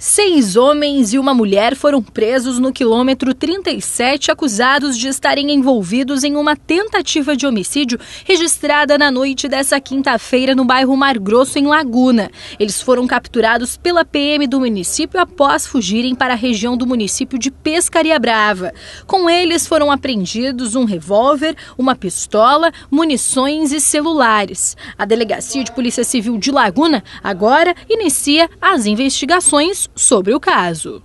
Seis homens e uma mulher foram presos no quilômetro 37, acusados de estarem envolvidos em uma tentativa de homicídio registrada na noite dessa quinta-feira no bairro Mar Grosso, em Laguna. Eles foram capturados pela PM do município após fugirem para a região do município de Pescaria Brava. Com eles foram apreendidos um revólver, uma pistola, munições e celulares. A Delegacia de Polícia Civil de Laguna agora inicia as investigações sobre o caso.